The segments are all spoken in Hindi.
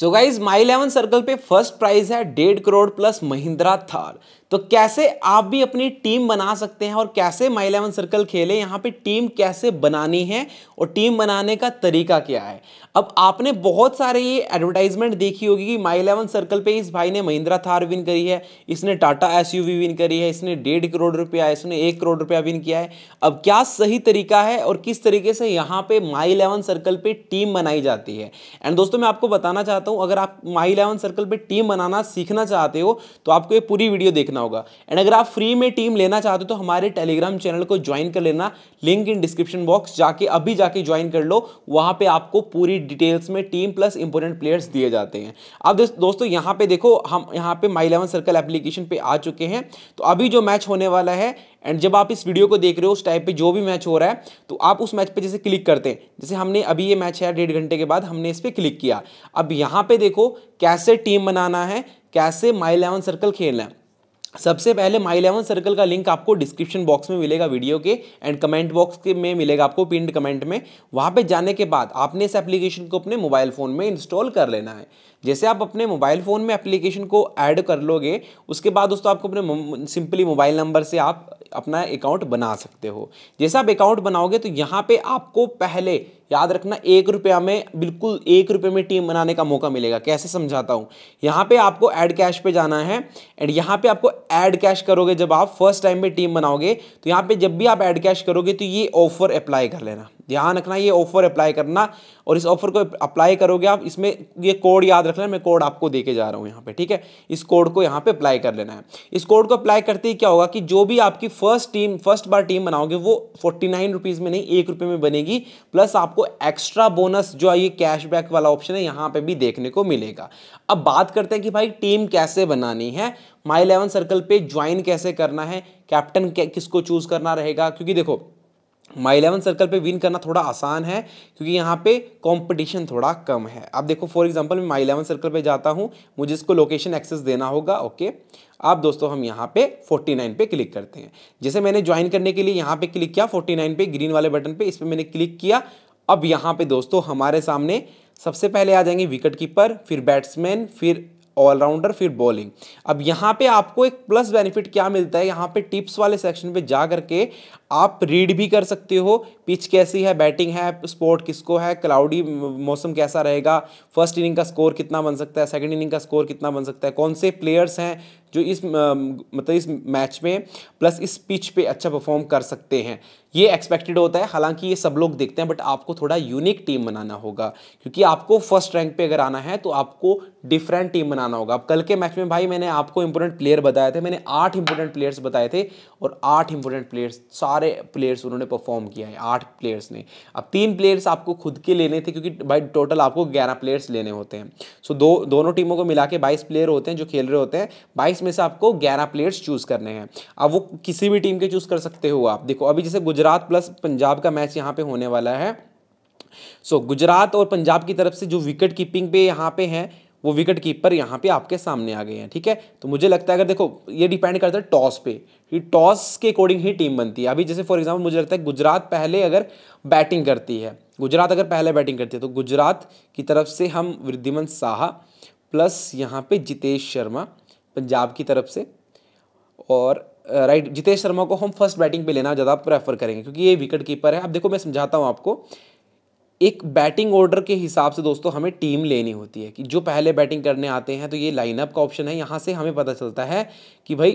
so guys my eleven circle पे फर्स्ट प्राइज है डेढ़ करोड़ प्लस महिंद्रा थार तो कैसे आप भी अपनी टीम बना सकते हैं और कैसे माई इलेवन सर्कल खेले यहाँ पे टीम कैसे बनानी है और टीम बनाने का तरीका क्या है अब आपने बहुत सारे ये एडवर्टाइजमेंट देखी होगी कि माई इलेवन सर्कल पे इस भाई ने महिंद्रा थार विन करी है इसने टाटा एस विन करी है इसने डेढ़ करोड़ रुपया इसने एक करोड़ रुपया विन किया है अब क्या सही तरीका है और किस तरीके से यहाँ पे माई इलेवन सर्कल पे टीम बनाई जाती है एंड दोस्तों मैं आपको बताना चाहता चाहता हूँ अगर आप माई इलेवन सर्कल पर टीम बनाना सीखना चाहते हो तो आपको ये पूरी वीडियो देखना होगा एंड अगर आप फ्री में टीम लेना चाहते हो तो हमारे टेलीग्राम चैनल को ज्वाइन कर लेना लिंक इन डिस्क्रिप्शन बॉक्स जाके अभी जाके ज्वाइन कर लो वहाँ पर आपको पूरी डिटेल्स में टीम प्लस इंपॉर्टेंट प्लेयर्स दिए जाते हैं अब दोस्तों यहाँ पर देखो हम यहाँ पर माई इलेवन सर्कल एप्लीकेशन पर आ चुके हैं तो अभी जो मैच होने वाला है एंड जब आप इस वीडियो को देख रहे हो उस टाइप पे जो भी मैच हो रहा है तो आप उस मैच पे जैसे क्लिक करते हैं जैसे हमने अभी ये मैच है डेढ़ घंटे के बाद हमने इस पर क्लिक किया अब यहाँ पे देखो कैसे टीम बनाना है कैसे माई इलेवन सर्कल खेलना है सबसे पहले माई इलेवन सर्कल का लिंक आपको डिस्क्रिप्शन बॉक्स में मिलेगा वीडियो के एंड कमेंट बॉक्स के में मिलेगा आपको पिंड कमेंट में वहाँ पे जाने के बाद आपने इस एप्लीकेशन को अपने मोबाइल फ़ोन में इंस्टॉल कर लेना है जैसे आप अपने मोबाइल फ़ोन में एप्लीकेशन को ऐड कर लोगे उसके बाद दोस्तों आपको अपने सिंपली मोबाइल नंबर से आप अपना अकाउंट बना सकते हो जैसे आप अकाउंट बनाओगे तो यहाँ पर आपको पहले याद रखना एक रुपया में बिल्कुल एक रुपये में टीम बनाने का मौका मिलेगा कैसे समझाता हूँ यहाँ पे आपको एड कैश पे जाना है एंड यहाँ पे आपको ऐड कैश करोगे जब आप फर्स्ट टाइम पे टीम बनाओगे तो यहाँ पे जब भी आप ऐड कैश करोगे तो ये ऑफर अप्लाई कर लेना ध्यान रखना ये ऑफर अप्लाई करना और इस ऑफर को अप्लाई करोगे आप इसमें ये कोड याद रखना मैं कोड आपको दे के जा रहा हूँ यहाँ पे ठीक है इस कोड को यहाँ पे अप्लाई कर लेना है इस कोड को अप्लाई करते ही क्या होगा कि जो भी आपकी फर्स्ट टीम फर्स्ट बार टीम बनाओगे वो फोर्टी नाइन रुपीज़ में नहीं एक रुपये में बनेगी प्लस आपको एक्स्ट्रा बोनस जो ये कैशबैक वाला ऑप्शन है यहाँ पर भी देखने को मिलेगा अब बात करते हैं कि भाई टीम कैसे बनानी है माई इलेवन सर्कल पे ज्वाइन कैसे करना है कैप्टन किसको चूज़ करना रहेगा क्योंकि देखो माई इलेवन सर्कल पे विन करना थोड़ा आसान है क्योंकि यहाँ पे कंपटीशन थोड़ा कम है आप देखो फॉर एग्जांपल मैं माई इलेवन सर्कल पे जाता हूँ मुझे इसको लोकेशन एक्सेस देना होगा ओके अब दोस्तों हम यहाँ पे 49 पे क्लिक करते हैं जैसे मैंने ज्वाइन करने के लिए यहाँ पे क्लिक किया 49 पे ग्रीन वाले बटन पर इस पर मैंने क्लिक किया अब यहाँ पर दोस्तों हमारे सामने सबसे पहले आ जाएंगे विकेट कीपर फिर बैट्समैन फिर ऑलराउंडर फिर बॉलिंग अब यहाँ पे आपको एक प्लस बेनिफिट क्या मिलता है यहाँ पे टिप्स वाले सेक्शन पे जा करके आप रीड भी कर सकते हो पिच कैसी है बैटिंग है स्पोर्ट किसको है क्लाउडी मौसम कैसा रहेगा फर्स्ट इनिंग का स्कोर कितना बन सकता है सेकेंड इनिंग का स्कोर कितना बन सकता है कौन से प्लेयर्स हैं जो इस मतलब इस मैच में प्लस इस पिच पे अच्छा परफॉर्म कर सकते हैं ये एक्सपेक्टेड होता है हालांकि ये सब लोग देखते हैं बट आपको थोड़ा यूनिक टीम बनाना होगा क्योंकि आपको फर्स्ट रैंक पे अगर आना है तो आपको डिफरेंट टीम बनाना होगा अब कल के मैच में भाई मैंने आपको इंपोर्टेंट प्लेयर बताए थे मैंने आठ इंपोर्टेंट प्लेयर्स बताए थे और आठ इंपोर्टेंट प्लेयर्स सारे प्लेयर्स उन्होंने परफॉर्म किया है आठ प्लेयर्स ने अब तीन प्लेयर्स आपको खुद के लेने थे क्योंकि भाई टोटल आपको ग्यारह प्लेयर्स लेने होते हैं सो दो दोनों टीमों को मिला के बाईस प्लेयर होते हैं जो खेल रहे होते हैं बाईस बाईस में से आपको ग्यारह प्लेयर्स चूज करने हैं अब वो किसी भी टीम के चूज कर सकते हो आप देखो अभी जैसे गुजरात प्लस पंजाब का मैच यहाँ पे होने वाला है सो so, गुजरात और पंजाब की तरफ से जो विकेट कीपिंग पे यहाँ पे हैं वो विकेट कीपर यहाँ पे आपके सामने आ गए हैं ठीक है तो मुझे लगता है अगर देखो ये डिपेंड करता है टॉस पे कि टॉस के अकॉर्डिंग ही टीम बनती है अभी जैसे फॉर एग्जांपल मुझे लगता है गुजरात पहले अगर बैटिंग करती है गुजरात अगर पहले बैटिंग करती है तो गुजरात की तरफ से हम वृद्धिमन साहा प्लस यहाँ पे जितेश शर्मा पंजाब की तरफ से और राइट जितेश शर्मा को हम फर्स्ट बैटिंग पे लेना ज़्यादा प्रेफर करेंगे क्योंकि ये विकेट कीपर है अब देखो मैं समझाता हूँ आपको एक बैटिंग ऑर्डर के हिसाब से दोस्तों हमें टीम लेनी होती है कि जो पहले बैटिंग करने आते हैं तो ये लाइनअप का ऑप्शन है यहाँ से हमें पता चलता है कि भाई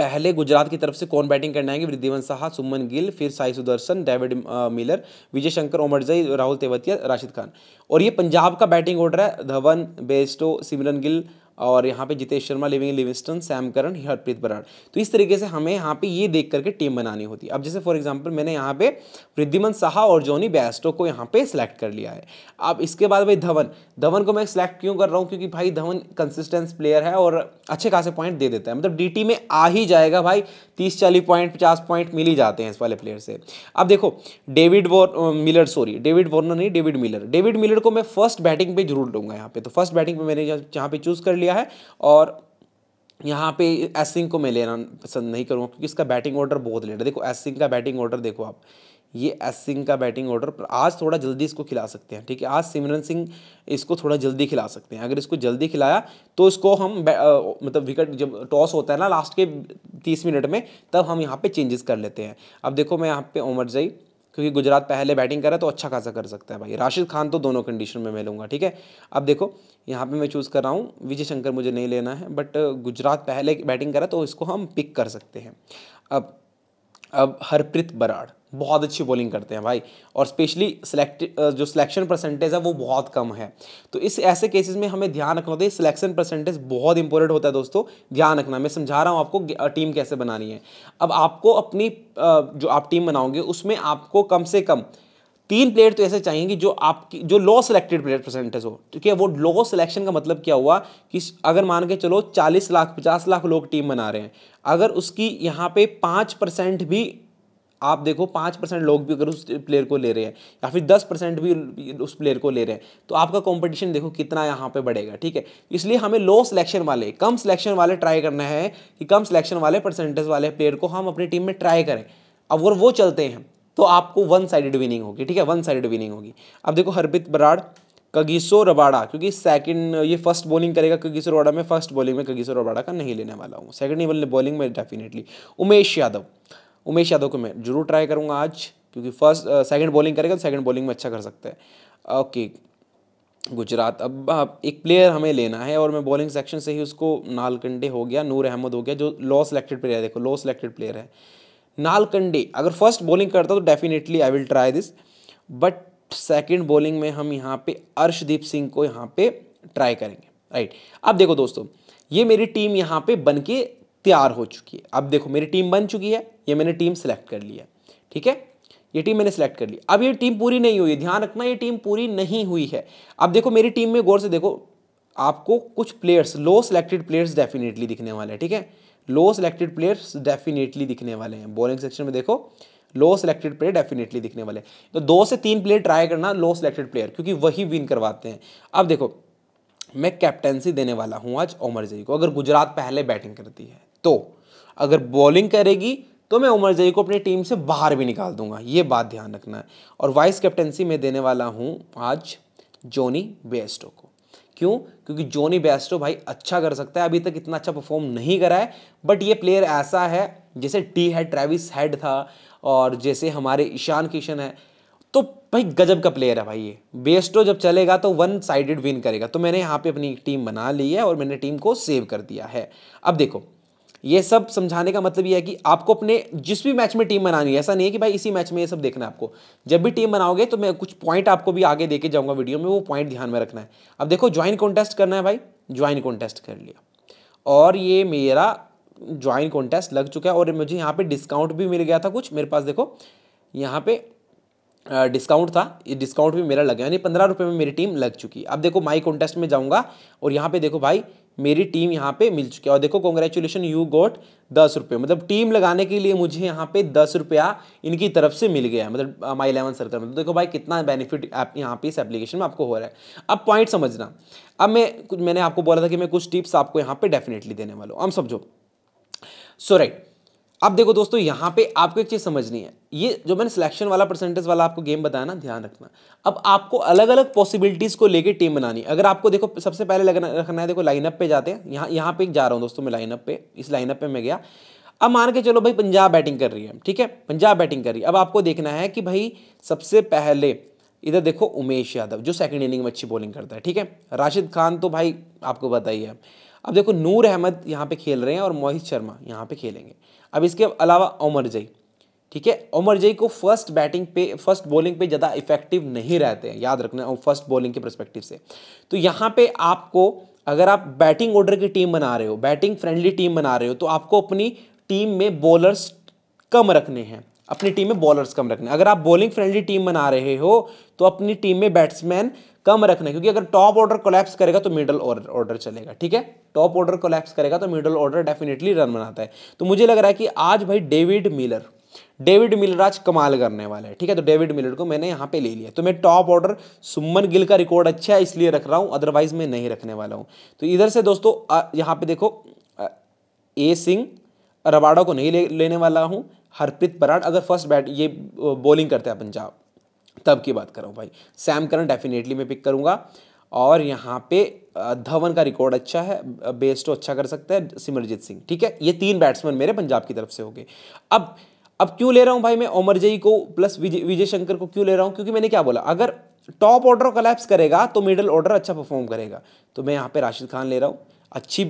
पहले गुजरात की तरफ से कौन बैटिंग करने आएंगे वृद्धिवन साहा सुमन गिल फिर साई सुदर्शन डेविड मिलर विजय शंकर ओमरजई राहुल तेवतिया राशिद खान और ये पंजाब का बैटिंग ऑर्डर है धवन बेस्टो सिमरन गिल और यहाँ पे Jitesh Sharma living Livingstone Sam Curran Harpreet Brar तो इस तरीके से हमें यहाँ पे ये देख करके टीम बनानी होती है अब जैसे फॉर एग्जाम्पल मैंने यहाँ पे वृद्धिमन साहा और जॉनी बेस्टो को यहाँ पे सिलेक्ट कर लिया है अब इसके बाद भाई धवन धवन को मैं सिलेक्ट क्यों कर रहा हूँ क्योंकि भाई धवन कंसिस्टेंस प्लेयर है और अच्छे खासे पॉइंट दे देता है मतलब डी में आ ही जाएगा भाई तीस चालीस पॉइंट पचास पॉइंट मिल ही जाते हैं इस वाले प्लेयर से अब देखो David Miller sorry David Warner नहीं डेविड मिलर डेविड मिलर को मैं फर्स्ट बैटिंग पर जरूर लूंगा यहाँ पे तो फर्स्ट बैटिंग पर मैंने यहाँ पे चूज कर लिया गया है और यहाँ पे एस सिंह को मैं लेना पसंद नहीं करूँगा क्योंकि इसका बैटिंग ऑर्डर बहुत लेट है देखो एस सिंह का बैटिंग ऑर्डर देखो आप ये एस सिंह का बैटिंग ऑर्डर आज थोड़ा जल्दी इसको खिला सकते हैं ठीक है आज सिमरन सिंह इसको थोड़ा जल्दी खिला सकते हैं अगर इसको जल्दी खिलाया तो इसको हम आ, मतलब विकेट जब टॉस होता है ना लास्ट के तीस मिनट में तब हम यहाँ पे चेंजेस कर लेते हैं अब देखो मैं यहाँ पे ओमर जई क्योंकि गुजरात पहले बैटिंग है तो अच्छा खासा कर सकता है भाई राशिद खान तो दोनों कंडीशन में मैं लूँगा ठीक है अब देखो यहाँ पे मैं चूज़ कर रहा हूँ विजय शंकर मुझे नहीं लेना है बट गुजरात पहले बैटिंग करा तो इसको हम पिक कर सकते हैं अब अब हरप्रीत बराड़ बहुत अच्छी बॉलिंग करते हैं भाई और स्पेशली सिलेक्ट जो सिलेक्शन परसेंटेज है वो बहुत कम है तो इस ऐसे केसेस में हमें ध्यान रखना होता है सिलेक्शन परसेंटेज बहुत इंपॉर्टेंट होता है दोस्तों ध्यान रखना मैं समझा रहा हूँ आपको टीम कैसे बनानी है अब आपको अपनी जो आप टीम बनाओगे उसमें आपको कम से कम तीन प्लेयर तो ऐसे चाहिए जो आपकी जो लो सिलेक्टेड प्लेयर परसेंटेज हो ठीक है वो लो सिलेक्शन का मतलब क्या हुआ कि अगर मान के चलो 40 लाख 50 लाख लोग टीम बना रहे हैं अगर उसकी यहाँ पे पाँच परसेंट भी आप देखो पाँच परसेंट लोग भी अगर उस प्लेयर को ले रहे हैं या फिर दस परसेंट भी उस प्लेयर को ले रहे हैं तो आपका कंपटीशन देखो कितना यहाँ पे बढ़ेगा ठीक है इसलिए हमें लो सिलेक्शन वाले कम सिलेक्शन वाले ट्राई करना है कि कम सिलेक्शन वाले परसेंटेज वाले प्लेयर को हम अपनी टीम में ट्राई करें अब अगर वो चलते हैं तो आपको वन साइडेड विनिंग होगी ठीक है वन साइडेड विनिंग होगी अब देखो हरप्रीत बराड़ कगीसो रबाड़ा क्योंकि सेकंड ये फर्स्ट बॉलिंग करेगा कगीसो रबाड़ा में फर्स्ट बॉलिंग में कगीसो रबाड़ा का नहीं लेने वाला हूँ सेकंड ही बॉलिंग में डेफिनेटली उमेश यादव उमेश यादव को मैं जरूर ट्राई करूँगा आज क्योंकि फर्स्ट सेकंड बॉलिंग करेगा तो सेकेंड बॉलिंग में अच्छा कर सकता है ओके गुजरात अब एक प्लेयर हमें लेना है और मैं बॉलिंग सेक्शन से ही उसको नालकंडे हो गया नूर अहमद हो गया जो लॉ सेलेक्टेड प्लेयर है देखो लॉ सेलेक्टेड प्लेयर है नालकंडे अगर फर्स्ट बॉलिंग करता तो definitely I will try this but second bowling में हम यहाँ पे अर्शदीप सिंह को यहाँ पे ट्राई करेंगे राइट अब देखो दोस्तों ये मेरी टीम यहाँ पे बन के तैयार हो चुकी है अब देखो मेरी टीम बन चुकी है ये मैंने टीम सेलेक्ट कर लिया है ठीक है ये टीम मैंने सेलेक्ट कर ली अब ये टीम पूरी नहीं हुई है ध्यान रखना ये टीम पूरी नहीं हुई है अब देखो मेरी टीम में गौर से देखो आपको कुछ players low selected players definitely दिखने वाले हैं ठीक है लो सेलेक्टेड प्लेयर्स डेफिनेटली दिखने वाले हैं बॉलिंग सेक्शन में देखो लो सेलेक्टेड प्लेयर डेफिनेटली दिखने वाले तो दो से तीन प्लेयर ट्राई करना लो सेलेक्टेड प्लेयर क्योंकि वही विन करवाते हैं अब देखो मैं कैप्टेंसी देने वाला हूँ आज उमर जई को अगर गुजरात पहले बैटिंग करती है तो अगर बॉलिंग करेगी तो मैं उमर जई को अपनी टीम से बाहर भी निकाल दूंगा ये बात ध्यान रखना है और वाइस कैप्टेंसी मैं देने वाला हूँ आज जोनी बेस्टो को क्यों क्योंकि जोनी बेस्टो भाई अच्छा कर सकता है अभी तक इतना अच्छा परफॉर्म नहीं करा है बट ये प्लेयर ऐसा है जैसे टी है ट्रेविस हेड था और जैसे हमारे ईशान किशन है तो भाई गजब का प्लेयर है भाई ये बेस्टो जब चलेगा तो वन साइडेड विन करेगा तो मैंने यहाँ पे अपनी टीम बना ली है और मैंने टीम को सेव कर दिया है अब देखो ये सब समझाने का मतलब ये है कि आपको अपने जिस भी मैच में टीम बनानी है ऐसा नहीं है कि भाई इसी मैच में ये सब देखना है आपको जब भी टीम बनाओगे तो मैं कुछ पॉइंट आपको भी आगे देके जाऊंगा वीडियो में वो पॉइंट ध्यान में रखना है अब देखो ज्वाइन कॉन्टेस्ट करना है भाई ज्वाइन कॉन्टेस्ट कर लिया और ये मेरा ज्वाइन कॉन्टेस्ट लग चुका है और मुझे यहाँ पे डिस्काउंट भी मिल गया था कुछ मेरे पास देखो यहाँ पे डिस्काउंट था ये डिस्काउंट भी मेरा लग गया यानी पंद्रह रुपये में मेरी टीम लग चुकी है अब देखो माई कॉन्टेस्ट में जाऊँगा और यहाँ पे देखो भाई मेरी टीम यहाँ पे मिल चुकी है और देखो कॉन्ग्रेचुलेशन यू गोट दस रुपये मतलब टीम लगाने के लिए मुझे यहाँ पे दस रुपया इनकी तरफ से मिल गया है मतलब माई इलेवन सर्कल में तो देखो भाई कितना बेनिफिट आप यहाँ पे इस एप्लीकेशन में आपको हो रहा है अब पॉइंट समझना अब मैं कुछ मैंने आपको बोला था कि मैं कुछ टिप्स आपको यहाँ पे डेफिनेटली देने वाला हूँ हम समझो सो राइट अब देखो दोस्तों यहाँ पे आपको एक चीज़ समझनी है ये जो मैंने सिलेक्शन वाला परसेंटेज वाला आपको गेम बताया ना ध्यान रखना अब आपको अलग अलग पॉसिबिलिटीज़ को लेके टीम बनानी अगर आपको देखो सबसे पहले लगना रखना है देखो लाइनअप पे जाते हैं यहाँ यहाँ पे जा रहा हूँ दोस्तों मैं लाइनअप पे इस लाइनअप पे मैं गया अब मान के चलो भाई पंजाब बैटिंग कर रही है ठीक है पंजाब बैटिंग कर रही है अब आपको देखना है कि भाई सबसे पहले इधर देखो उमेश यादव जो सेकंड इनिंग में अच्छी बॉलिंग करता है ठीक है राशिद खान तो भाई आपको बताइए अब देखो नूर अहमद यहाँ पे खेल रहे हैं और मोहित शर्मा यहाँ पे खेलेंगे अब इसके अलावा ओमर जई ठीक है ओमर जई को फर्स्ट बैटिंग पे फर्स्ट बॉलिंग पे ज़्यादा इफेक्टिव नहीं रहते हैं याद रखना और फर्स्ट बॉलिंग के परस्पेक्टिव से तो यहाँ पे आपको अगर आप बैटिंग ऑर्डर की टीम बना रहे हो बैटिंग फ्रेंडली टीम बना रहे हो तो आपको अपनी टीम में बॉलर्स कम रखने हैं अपनी टीम में बॉलर्स कम रखना अगर आप बॉलिंग फ्रेंडली टीम बना रहे हो तो अपनी टीम में बैट्समैन कम रखना क्योंकि अगर टॉप ऑर्डर कोलैप्स करेगा तो मिडल ऑर्डर चलेगा ठीक है टॉप ऑर्डर कोलैप्स करेगा तो मिडल ऑर्डर डेफिनेटली रन बनाता है तो मुझे लग रहा है कि आज भाई डेविड मिलर डेविड मिलर आज कमाल करने वाला है ठीक है तो डेविड मिलर को मैंने यहाँ पे ले लिया तो मैं टॉप ऑर्डर सुमन गिल का रिकॉर्ड अच्छा है इसलिए रख रहा हूँ अदरवाइज मैं नहीं रखने वाला हूँ तो इधर से दोस्तों यहाँ पे देखो ए सिंह रबाड़ा को नहीं ले, लेने वाला हूँ हरप्रीत बराड़ अगर फर्स्ट बैट ये बॉलिंग करता है पंजाब तब की बात करूँ भाई सैम करन डेफिनेटली मैं पिक करूँगा और यहाँ पे धवन का रिकॉर्ड अच्छा है बेस्ट तो अच्छा कर सकता है सिमरजीत सिंह ठीक है ये तीन बैट्समैन मेरे पंजाब की तरफ से हो गए अब अब क्यों ले रहा हूँ भाई मैं ओमरजई को प्लस विजय शंकर को क्यों ले रहा हूँ क्योंकि मैंने क्या बोला अगर टॉप ऑर्डर कलेप्स करेगा तो मिडल ऑर्डर अच्छा परफॉर्म करेगा तो मैं यहाँ पे राशिद खान ले रहा हूँ अच्छी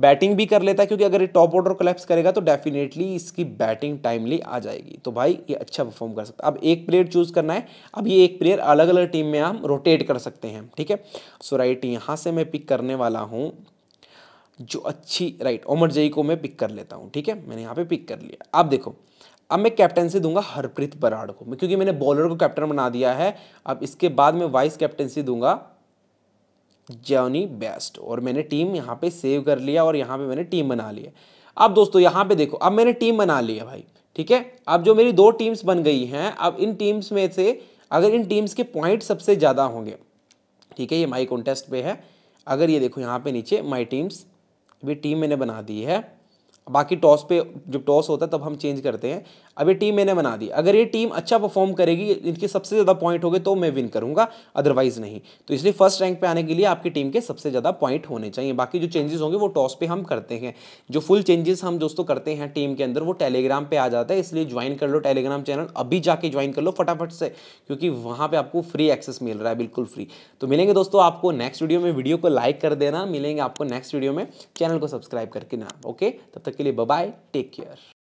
बैटिंग भी कर लेता है क्योंकि अगर ये टॉप ऑर्डर कलेप्स करेगा तो डेफिनेटली इसकी बैटिंग टाइमली आ जाएगी तो भाई ये अच्छा परफॉर्म कर सकता है अब एक प्लेयर चूज करना है अब ये एक प्लेयर अलग अलग टीम में हम रोटेट कर सकते हैं ठीक है सो राइट यहाँ से मैं पिक करने वाला हूँ जो अच्छी राइट ओमर जई को मैं पिक कर लेता हूँ ठीक है मैंने यहाँ पर पिक कर लिया अब देखो अब मैं कैप्टनसी दूंगा हरप्रीत बराड़ को क्योंकि मैंने बॉलर को कैप्टन बना दिया है अब इसके बाद मैं वाइस कैप्टनसी दूंगा जॉनी बेस्ट और मैंने टीम यहाँ पे सेव कर लिया और यहाँ पे मैंने टीम बना लिया अब दोस्तों यहाँ पे देखो अब मैंने टीम बना लिया भाई ठीक है अब जो मेरी दो टीम्स बन गई हैं अब इन टीम्स में से अगर इन टीम्स के पॉइंट सबसे ज़्यादा होंगे ठीक है ये माई कॉन्टेस्ट पे है अगर ये देखो यहाँ पे नीचे माई टीम्स अभी टीम मैंने बना दी है बाकी टॉस पे जब टॉस होता है तब हम चेंज करते हैं अब ये टीम मैंने बना दी अगर ये टीम अच्छा परफॉर्म करेगी इनके सबसे ज़्यादा पॉइंट हो गए तो मैं विन करूँगा अदरवाइज़ नहीं तो इसलिए फर्स्ट रैंक पर आने के लिए आपकी टीम के सबसे ज़्यादा पॉइंट होने चाहिए बाकी जो चेंजेस होंगे वो टॉस पर हम करते हैं जो फुल चेंजेस हम दोस्तों करते हैं टीम के अंदर वो टेलीग्राम पर आ जाता है इसलिए ज्वाइन कर लो टेलीग्राम चैनल अभी जाके ज्वाइन कर लो फटाफट से क्योंकि वहाँ पर आपको फ्री एक्सेस मिल रहा है बिल्कुल फ्री तो मिलेंगे दोस्तों आपको नेक्स्ट वीडियो में वीडियो को लाइक कर देना मिलेंगे आपको नेक्स्ट वीडियो में चैनल को सब्सक्राइब करके ना ओके तब तक के लिए बाय टेक केयर